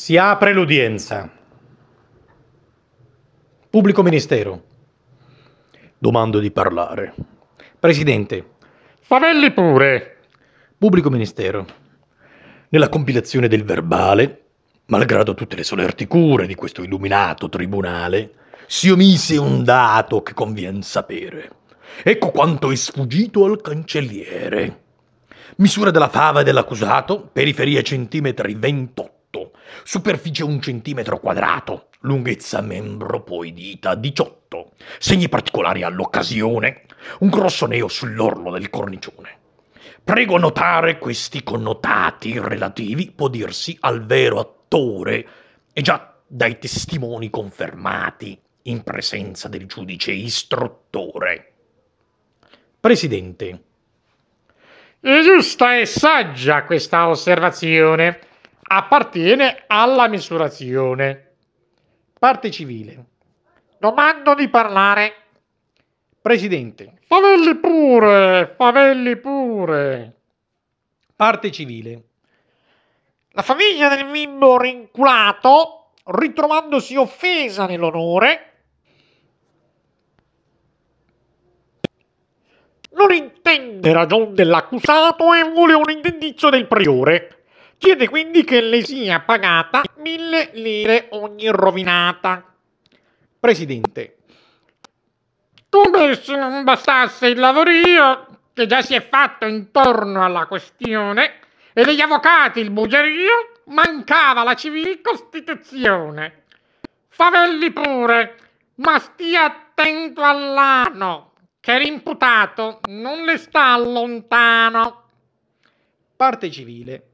Si apre l'udienza. Pubblico Ministero. Domando di parlare. Presidente. Favelli pure. Pubblico Ministero. Nella compilazione del verbale, malgrado tutte le solerti cure di questo illuminato tribunale, si omise un dato che convien sapere. Ecco quanto è sfuggito al cancelliere. Misura della fava dell'accusato, periferia centimetri 28 Superficie 1 cm quadrato, lunghezza membro poi dita 18. Segni particolari all'occasione, un grosso neo sull'orlo del cornicione. Prego notare questi connotati relativi, può dirsi, al vero attore e già dai testimoni confermati in presenza del giudice istruttore. Presidente. È giusta e saggia questa osservazione appartiene alla misurazione. Parte civile. Domando di parlare. Presidente. Favelli pure, favelli pure. Parte civile. La famiglia del bimbo rinculato, ritrovandosi offesa nell'onore, non intende ragion dell'accusato e vuole un indennizzo del priore. Chiede quindi che le sia pagata mille lire ogni rovinata. Presidente. Come se non bastasse il lavorio che già si è fatto intorno alla questione e degli avvocati il bugerio, mancava la civil costituzione. Favelli pure, ma stia attento all'ano, che l'imputato non le sta lontano. Parte civile.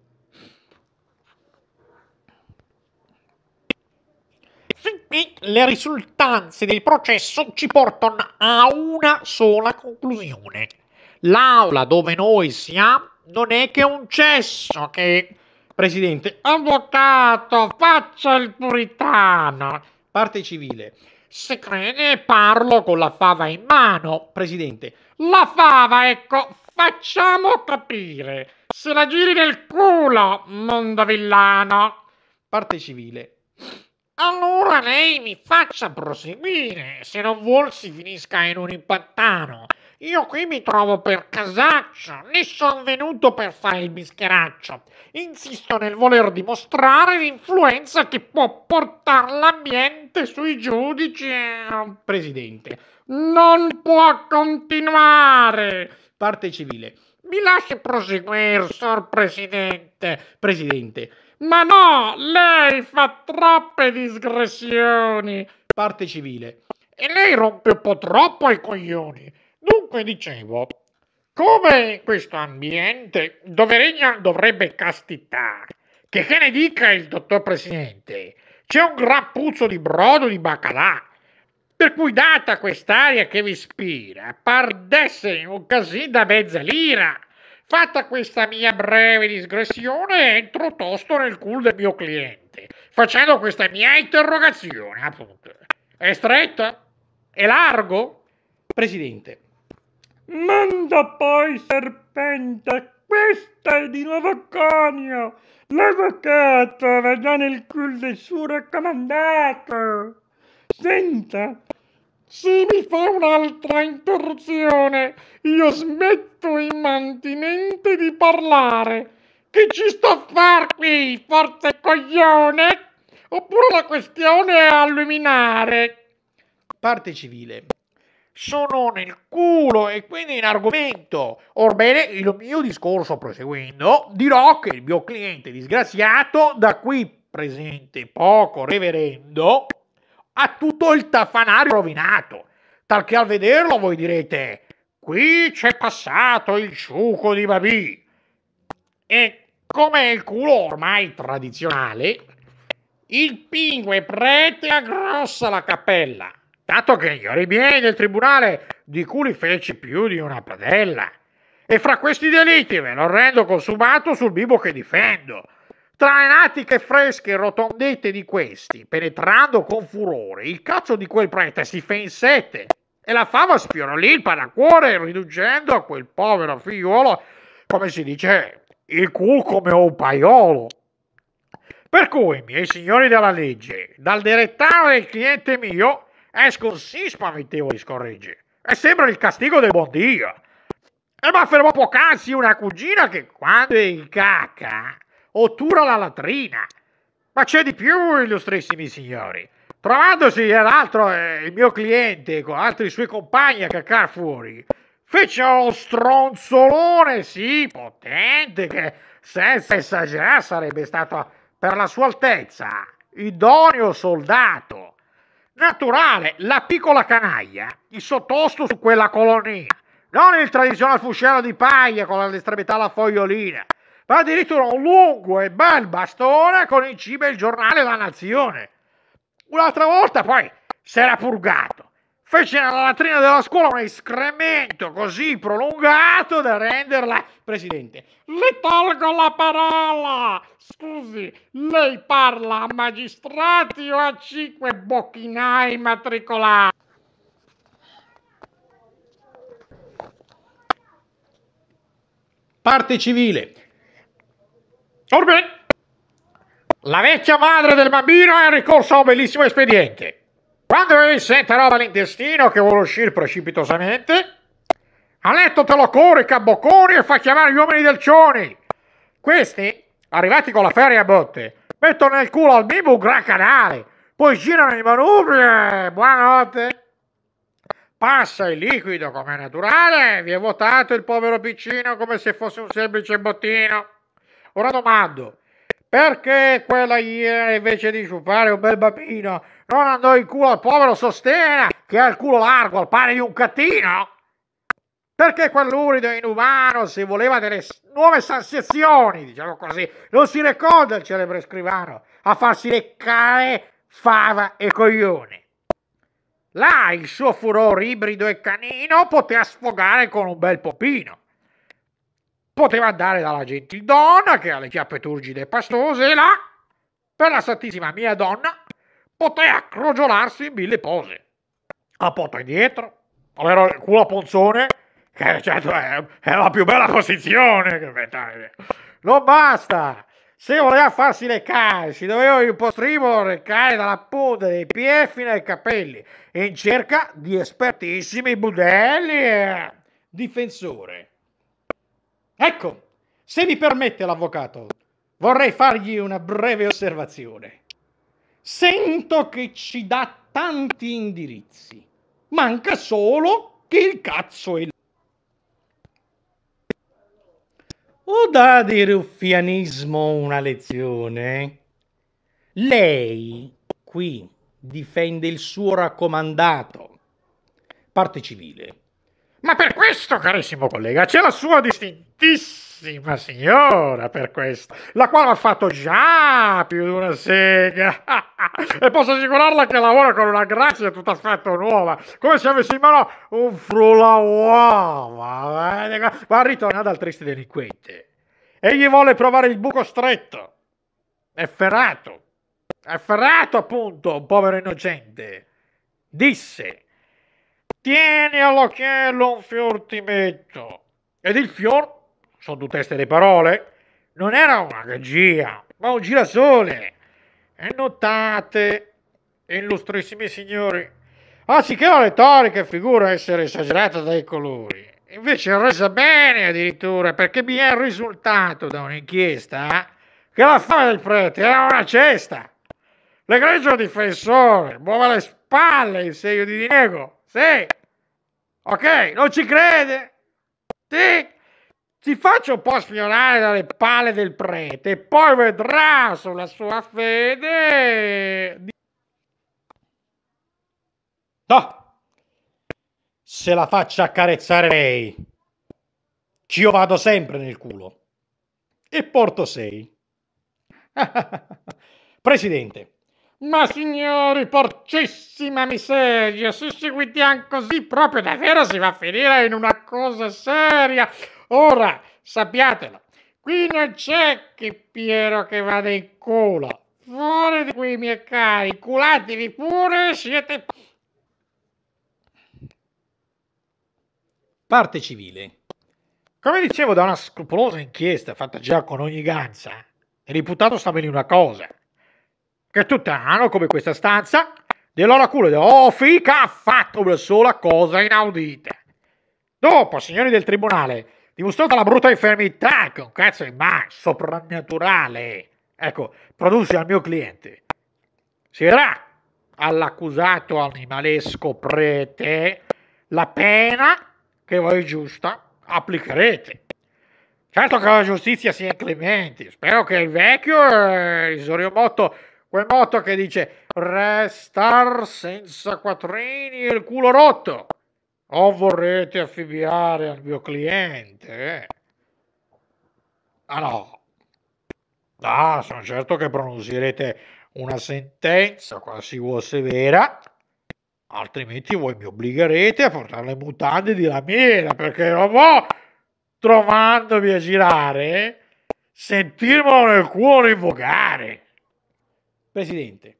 le risultanze del processo ci portano a una sola conclusione. L'aula dove noi siamo non è che un cesso che... Presidente, avvocato, faccia il puritano. Parte civile. Se crede, parlo con la fava in mano. Presidente, la fava, ecco, facciamo capire. Se la giri nel culo, mondo villano. Parte civile. Allora lei mi faccia proseguire, se non vuol si finisca in un impattano. Io qui mi trovo per casaccio, ne sono venuto per fare il bischeraccio. Insisto nel voler dimostrare l'influenza che può portare l'ambiente sui giudici. Eh, presidente, non può continuare. Parte civile. Mi lasci proseguire, sor Presidente. Presidente, ma no, lei fa troppe digressioni. Parte civile. E lei rompe un po' troppo i coglioni. Dunque dicevo, come in questo ambiente dove regna dovrebbe castità, che che ne dica il dottor Presidente, c'è un gran puzzo di brodo di baccalà. Per cui, data quest'aria che vi ispira, par d'essere un casino da mezza lira. Fatta questa mia breve digressione, entro tosto nel culo del mio cliente, facendo questa mia interrogazione, appunto. È stretta? È largo? Presidente. Manda poi serpente, questa è di nuovo conio. L'avvocato va già nel culo del suo raccomandato. Senta, se mi fa un'altra interruzione, io smetto immantinente di parlare. Che ci sto a far qui, forza coglione? Oppure la questione è alluminare. Parte civile. Sono nel culo e quindi in argomento. Orbene, il mio discorso proseguendo, dirò che il mio cliente disgraziato, da qui presente poco reverendo, ha tutto il tafanario rovinato, talché al vederlo voi direte qui c'è passato il ciuco di Babì. E come è il culo ormai tradizionale, il pingue prete aggrossa la cappella, tanto che gli oribieri del tribunale di cui feci più di una padella. E fra questi delitti ve lo rendo consumato sul bimbo che difendo, tra le natiche fresche e rotondette di questi, penetrando con furore, il cazzo di quel prete si fe in sete e la fava spionò lì il panacuore, riducendo a quel povero figliuolo, come si dice, il cul come un paiolo. Per cui, miei signori della legge, dal direttore del cliente mio escono sì spaventevoli scorregge. E sembra il castigo del buon Dio. E mi affermò poc'anzi una cugina che quando è in cacca ottura la latrina. Ma c'è di più, illustrissimi signori. Trovandosi l'altro, eh, il mio cliente, con altri suoi compagni a caccar fuori, fece uno stronzolone, sì, potente, che senza esagerare sarebbe stato per la sua altezza idoneo soldato. Naturale, la piccola canaglia, il sottosto su quella colonia, non il tradizionale fuscello di paglia con all'estremità la fogliolina, ma addirittura un lungo e bel bastone con in cima il giornale La Nazione. Un'altra volta poi si era purgato. Fece nella latrina della scuola un escremento così prolungato da renderla presidente. Le tolgo la parola! Scusi, lei parla a magistrati o a cinque bocchinai matricolati? Parte civile. Orben, la vecchia madre del bambino è ricorso a un bellissimo espediente. Quando egli sente roba all'intestino che vuole uscire precipitosamente, a letto te lo corre, a e fa chiamare gli uomini del Cioni. Questi, arrivati con la feria a botte, mettono nel culo al bimbo un gran canale, poi girano i manubri e buonanotte. Passa il liquido come è naturale, vi è vuotato il povero piccino come se fosse un semplice bottino. Ora domando, perché quella ieri invece di sciupare un bel bambino non andò in culo al povero Sostena che ha il culo largo al pari di un cattino? Perché quell'urido inumano si voleva delle nuove sanzioni, diciamo così, non si recò il celebre scrivano a farsi leccare fava e coglione. Là il suo furore ibrido e canino poteva sfogare con un bel popino poteva andare dalla gentildonna che ha le chiappe turgide e pastose e là, per la santissima mia donna, poteva crogiolarsi in mille pose. A porta indietro, ovvero il culo a ponzone, che certo è, è la più bella posizione. Non basta! Se voleva farsi le care, si doveva in postrimo recare dalla punta dei piedi fino ai capelli, in cerca di espertissimi budelli. e... Difensore. Ecco, se mi permette l'avvocato, vorrei fargli una breve osservazione. Sento che ci dà tanti indirizzi. Manca solo che il cazzo è O dà di ruffianismo una lezione? Lei qui difende il suo raccomandato, parte civile ma per questo, carissimo collega, c'è la sua distintissima signora per questo, la quale ha fatto già più di una sega. e posso assicurarla che lavora con una grazia tutta affatto nuova, come se avessi in mano un frulla uova. Ma ritorna dal triste delinquente. Egli vuole provare il buco stretto. È ferrato. È ferrato, appunto, un povero innocente. Disse Tieni all'occhiello un fior ti metto. Ed il fior, sono tutte teste le parole, non era una gaggia, ma un girasole. E notate, illustrissimi signori, anziché ah, la retorica figura essere esagerata dai colori, invece è resa bene addirittura, perché mi è risultato da un'inchiesta che la fame del prete era una cesta. L'egregio difensore muove le spalle in segno di diniego. Sì, Ok? Non ci crede? Ti, ti faccio un po' sfiorare dalle palle del prete e poi vedrà sulla sua fede... No! Se la faccia accarezzare lei. Ci io vado sempre nel culo. E porto sei. Presidente, ma signori, porcissima miseria, se seguitiamo così proprio davvero si va a finire in una cosa seria. Ora, sappiatelo, qui non c'è che Piero che vada in culo. Fuori di qui, miei cari, culatevi pure, siete... Parte civile. Come dicevo da una scrupolosa inchiesta fatta già con ogni ganza, è reputato stabilire una cosa – che tutta hanno come questa stanza dell'oraculo di Ofica oh, ha fatto una sola cosa inaudita. Dopo, signori del tribunale, dimostrata la brutta infermità che un cazzo di ma soprannaturale, ecco, produce al mio cliente, si vedrà all'accusato animalesco prete la pena che voi giusta applicherete. Certo che la giustizia sia clemente, spero che il vecchio eh, il Motto quel motto che dice restar senza quattrini e il culo rotto o vorrete affibbiare al mio cliente? Ah no, ah, sono certo che pronunzierete una sentenza quasi vuol severa, altrimenti voi mi obbligherete a portare le mutande di lamiera perché non vo trovandomi a girare sentirmelo nel cuore invocare. Presidente.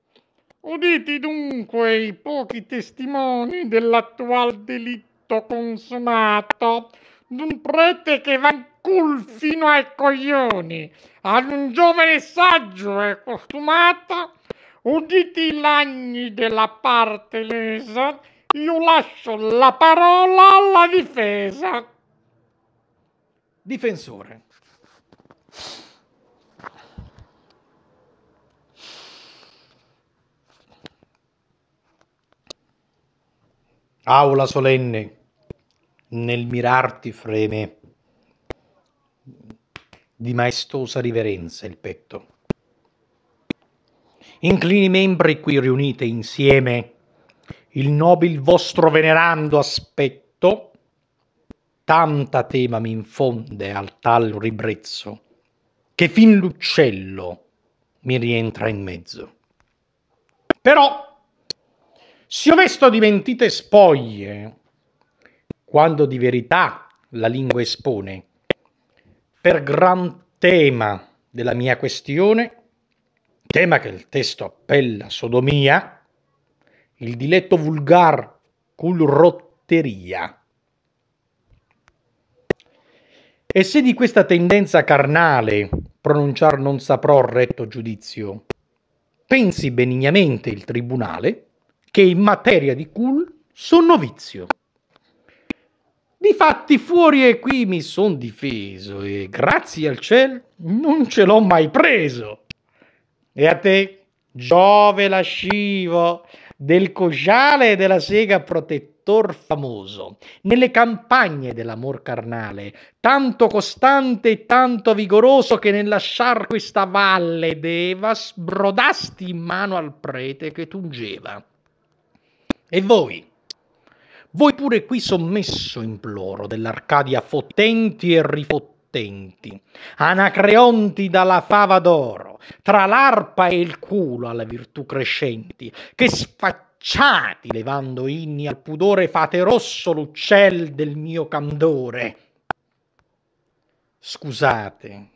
Uditi dunque i pochi testimoni dell'attual delitto consumato d'un prete che va in cul fino ai coglioni ad un giovane saggio e costumato, uditi i lagni della parte lesa, io lascio la parola alla difesa. Difensore. Aula solenne, nel mirarti freme di maestosa riverenza il petto. Inclini i membri qui riunite insieme, il nobil vostro venerando aspetto, tanta tema mi infonde al tal ribrezzo, che fin l'uccello mi rientra in mezzo. Però se S'io vesto di mentite spoglie, quando di verità la lingua espone, per gran tema della mia questione, tema che il testo appella sodomia, il diletto vulgar cul rotteria. E se di questa tendenza carnale pronunciar non saprò retto giudizio, pensi benignamente il tribunale che in materia di cool son novizio. Difatti fuori e qui mi son difeso e grazie al ciel non ce l'ho mai preso. E a te, Giove lascivo, del cosciale e della sega protettor famoso, nelle campagne dell'amor carnale, tanto costante e tanto vigoroso che nel lasciar questa valle d'Eva sbrodasti in mano al prete che t'ungeva. E voi? Voi pure qui sommesso imploro dell'Arcadia fottenti e rifottenti, anacreonti dalla fava d'oro, tra l'arpa e il culo alla virtù crescenti, che sfacciati levando inni al pudore fate rosso l'uccel del mio candore. Scusate,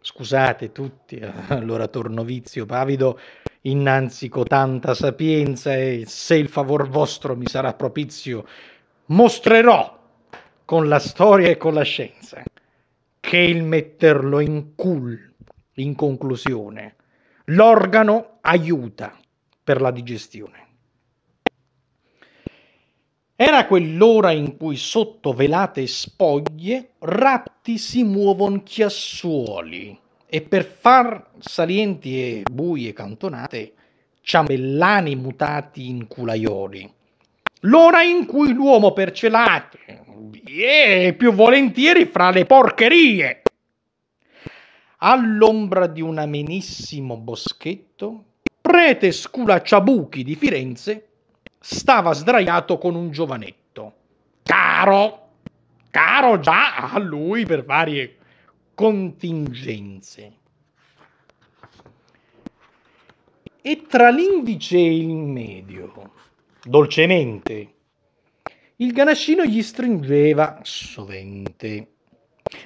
scusate tutti, allora torno vizio pavido innanzi cotanta sapienza e se il favor vostro mi sarà propizio, mostrerò con la storia e con la scienza che il metterlo in cul, in conclusione, l'organo aiuta per la digestione. Era quell'ora in cui sotto velate spoglie ratti si muovon chiassuoli e per far salienti e buie cantonate, ciambellani mutati in culaioli. L'ora in cui l'uomo percelate e più volentieri fra le porcherie. All'ombra di un amenissimo boschetto, prete Sculacciabuchi di Firenze stava sdraiato con un giovanetto. Caro, caro già a lui per varie contingenze. E tra l'indice e il medio, dolcemente, il ganascino gli stringeva sovente.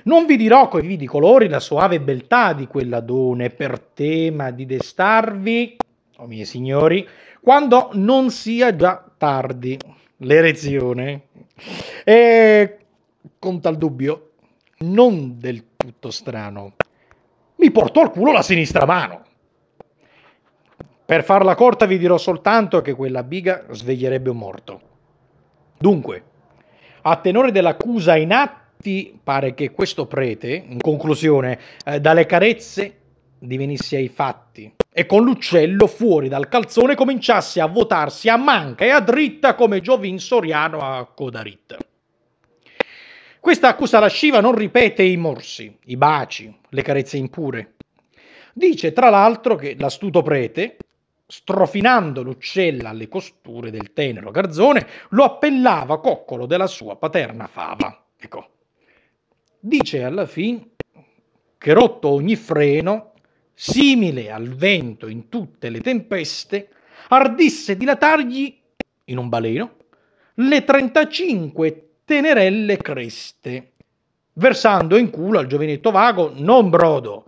Non vi dirò coi vidi colori la soave beltà di quell'adone per tema di destarvi, o oh miei signori, quando non sia già tardi l'erezione. E con tal dubbio, non del tutto strano. Mi portò al culo la sinistra mano. Per farla corta vi dirò soltanto che quella biga sveglierebbe un morto. Dunque, a tenore dell'accusa in atti, pare che questo prete, in conclusione, eh, dalle carezze divenisse ai fatti e con l'uccello fuori dal calzone cominciasse a votarsi a manca e a dritta come Giovin Soriano a coda ritta. Questa accusa lasciva non ripete i morsi, i baci, le carezze impure. Dice tra l'altro che l'astuto prete, strofinando l'uccella alle costure del tenero garzone, lo appellava coccolo della sua paterna fava. Ecco. Dice alla fine che rotto ogni freno, simile al vento in tutte le tempeste, ardisse dilatargli in un baleno le 35 tenerelle creste, versando in culo al giovinetto vago non brodo,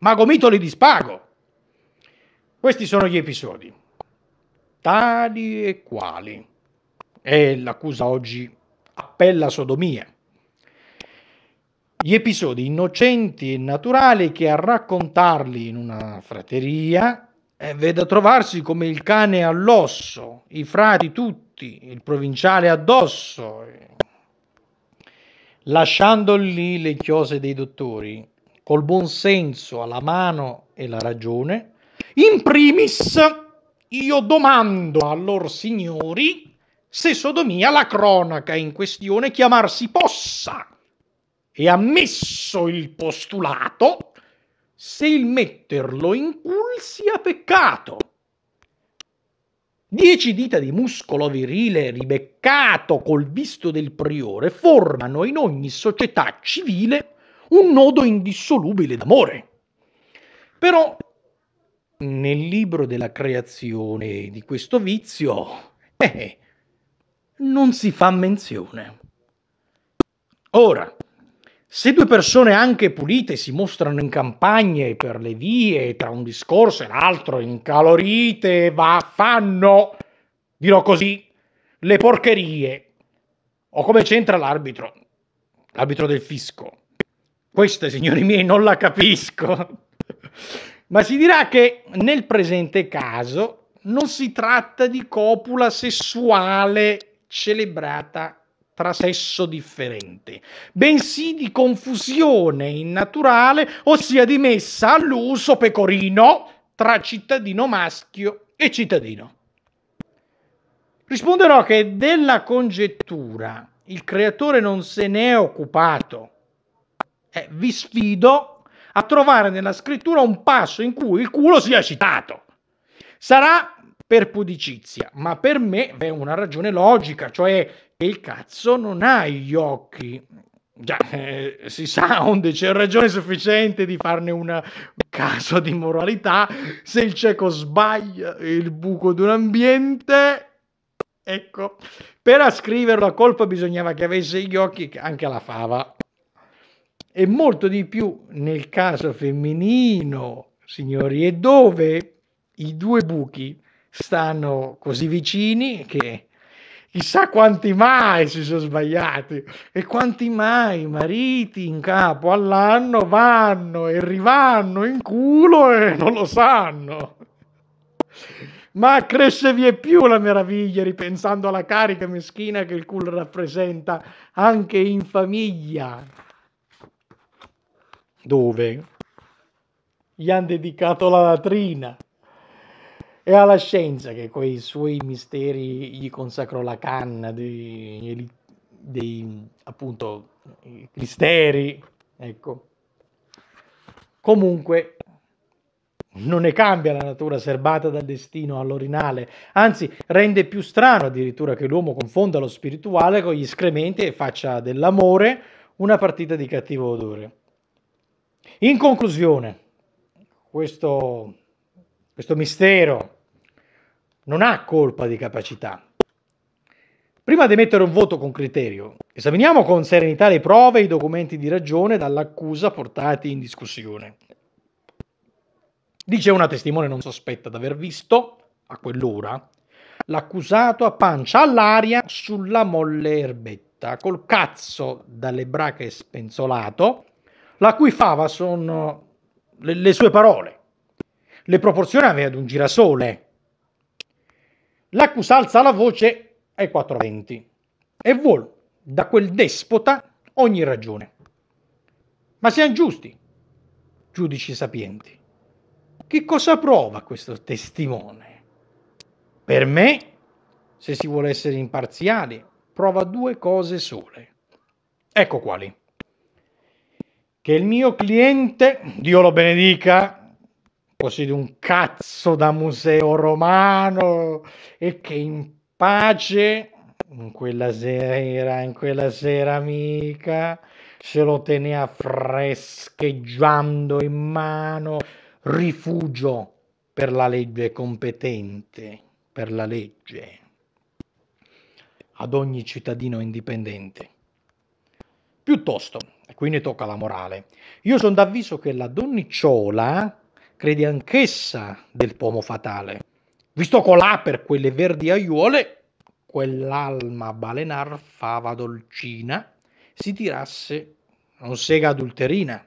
ma gomitoli di spago. Questi sono gli episodi, tali e quali. E l'accusa oggi appella sodomia. Gli episodi innocenti e naturali che a raccontarli in una frateria eh, vede trovarsi come il cane all'osso, i frati tutti, il provinciale addosso, lasciando lì le chiose dei dottori, col buon senso alla mano e la ragione, in primis io domando a lor signori se sodomia la cronaca in questione chiamarsi possa e ammesso il postulato se il metterlo in cul sia peccato. Dieci dita di muscolo virile ribeccato col visto del priore formano in ogni società civile un nodo indissolubile d'amore. Però nel libro della creazione di questo vizio eh, non si fa menzione. Ora, se due persone anche pulite si mostrano in campagne per le vie, tra un discorso e l'altro, incalorite, va, fanno, dirò così, le porcherie. O come c'entra l'arbitro? L'arbitro del fisco. Questa, signori miei, non la capisco. Ma si dirà che nel presente caso non si tratta di copula sessuale celebrata tra sesso differente, bensì di confusione innaturale, ossia di messa all'uso pecorino tra cittadino maschio e cittadino. Risponderò che della congettura il creatore non se ne è occupato. Eh, vi sfido a trovare nella scrittura un passo in cui il culo sia citato. Sarà per pudicizia, ma per me è una ragione logica, cioè il cazzo non ha gli occhi. Già, eh, si sa, onde c'è ragione sufficiente di farne una, un caso di moralità. Se il cieco sbaglia il buco di un ambiente, ecco, per ascriverlo a colpa bisognava che avesse gli occhi anche alla fava. E molto di più nel caso femminino, signori, e dove i due buchi stanno così vicini che chissà quanti mai si sono sbagliati e quanti mai mariti in capo all'anno vanno e rivanno in culo e non lo sanno. Ma cresce vi più la meraviglia ripensando alla carica meschina che il culo rappresenta anche in famiglia. Dove gli hanno dedicato la latrina è alla scienza che quei suoi misteri gli consacrò la canna dei, dei appunto misteri ecco comunque non ne cambia la natura serbata dal destino all'orinale, anzi rende più strano addirittura che l'uomo confonda lo spirituale con gli scrementi e faccia dell'amore una partita di cattivo odore. In conclusione, questo, questo mistero non ha colpa di capacità. Prima di mettere un voto con criterio, esaminiamo con serenità le prove e i documenti di ragione dall'accusa portati in discussione. Dice una testimone non sospetta di aver visto, a quell'ora, l'accusato a pancia all'aria sulla molle erbetta, col cazzo dalle brache spenzolato, la cui fava sono le, le sue parole. Le proporzioni aveva ad un girasole, L'accus alza la voce ai 420 e vuol da quel despota ogni ragione. Ma siamo giusti, giudici sapienti. Che cosa prova questo testimone? Per me, se si vuole essere imparziali, prova due cose sole. Ecco quali. Che il mio cliente, Dio lo benedica, così di un cazzo da museo romano e che in pace in quella sera, in quella sera amica se lo tenea frescheggiando in mano, rifugio per la legge competente, per la legge, ad ogni cittadino indipendente. Piuttosto, e qui ne tocca la morale, io sono d'avviso che la donnicciola crede anch'essa del pomo fatale. Visto colà per quelle verdi aiuole, quell'alma balenar fava dolcina, si tirasse non sega adulterina.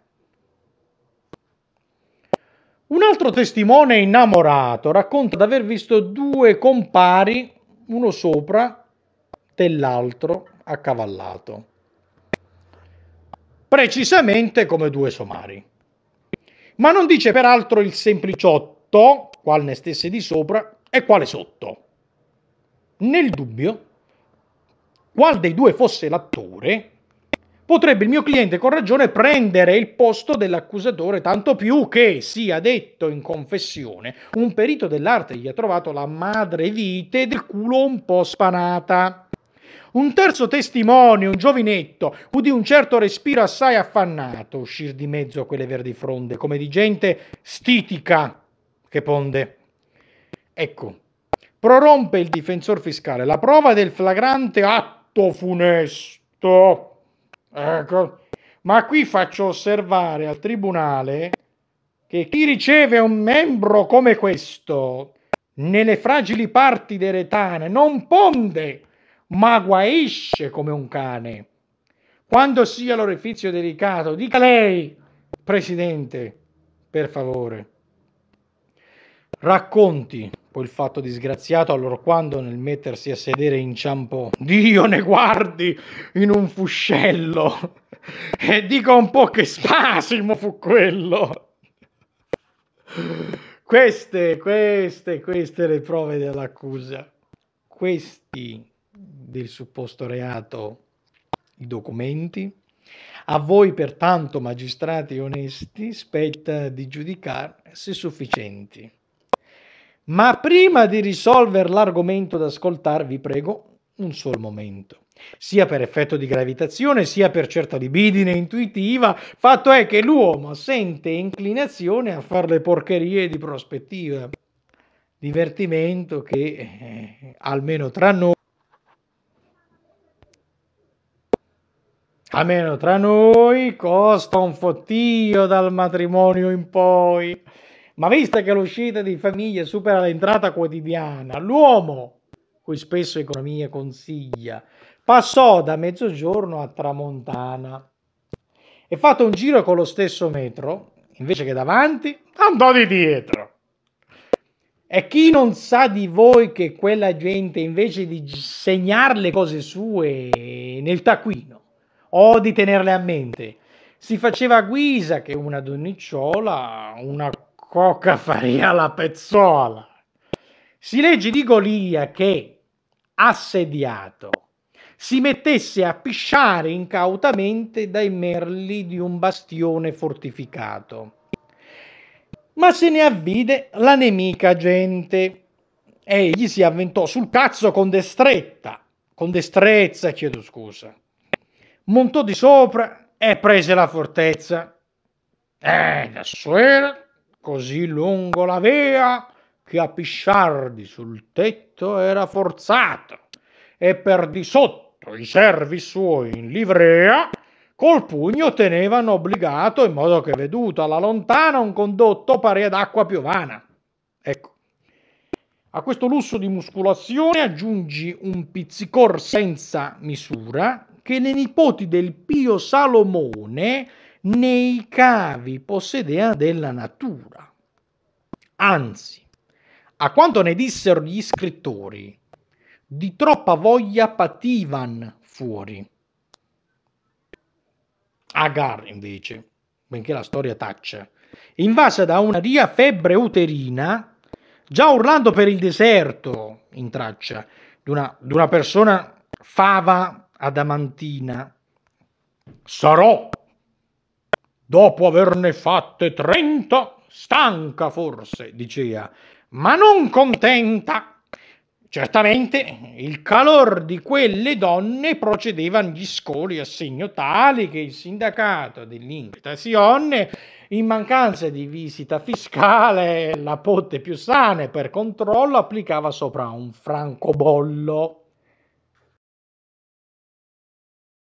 Un altro testimone innamorato racconta di aver visto due compari, uno sopra dell'altro, accavallato, precisamente come due somari ma non dice peraltro il sempliciotto, qual ne stesse di sopra e quale sotto. Nel dubbio, qual dei due fosse l'attore, potrebbe il mio cliente con ragione prendere il posto dell'accusatore, tanto più che, sia detto in confessione, un perito dell'arte gli ha trovato la madre vite del culo un po' spanata. Un terzo testimone, un giovinetto, udì un certo respiro assai affannato uscir di mezzo a quelle verdi fronde, come di gente stitica che ponde. Ecco, prorompe il difensor fiscale la prova del flagrante atto funesto. Ecco. Ma qui faccio osservare al tribunale che chi riceve un membro come questo nelle fragili parti deretane non ponde ma guaisce come un cane. Quando sia l'orifizio delicato, dica lei, Presidente, per favore. Racconti poi il fatto disgraziato allora quando nel mettersi a sedere inciampò. Dio ne guardi in un fuscello. E dica un po' che spasimo fu quello. Queste, queste, queste le prove dell'accusa. Questi del supposto reato i documenti. A voi pertanto, magistrati onesti, spetta di giudicare se sufficienti. Ma prima di risolvere l'argomento da ascoltare, vi prego un sol momento. Sia per effetto di gravitazione, sia per certa libidine intuitiva, fatto è che l'uomo sente inclinazione a fare le porcherie di prospettiva. Divertimento che, eh, almeno tra noi, A meno tra noi costa un fottio dal matrimonio in poi. Ma vista che l'uscita di famiglia supera l'entrata quotidiana, l'uomo, cui spesso economia consiglia, passò da mezzogiorno a tramontana e fatto un giro con lo stesso metro, invece che davanti, andò di dietro. E chi non sa di voi che quella gente, invece di segnare le cose sue nel taccuino, o di tenerle a mente. Si faceva a guisa che una donnicciola, una coca faria la pezzola. Si legge di Golia che, assediato, si mettesse a pisciare incautamente dai merli di un bastione fortificato. Ma se ne avvide la nemica gente. Egli si avventò sul cazzo con destretta, con destrezza, chiedo scusa, montò di sopra e prese la fortezza. E da era così lungo la via, che a pisciardi sul tetto era forzato, e per di sotto i servi suoi in livrea col pugno tenevano obbligato in modo che veduto alla lontana un condotto pari ad acqua piovana. Ecco, a questo lusso di muscolazione aggiungi un pizzicor senza misura che le nipoti del Pio Salomone nei cavi possedea della natura. Anzi, a quanto ne dissero gli scrittori, di troppa voglia pativan fuori. Agar, invece, benché la storia taccia, invasa da una ria febbre uterina, già urlando per il deserto in traccia, di una, di una persona fava adamantina. Sarò, dopo averne fatte trenta, stanca forse, diceva, ma non contenta. Certamente il calor di quelle donne procedeva agli scoli a segno tale che il sindacato dell'invitazione, in mancanza di visita fiscale, la potte più sane per controllo applicava sopra un francobollo.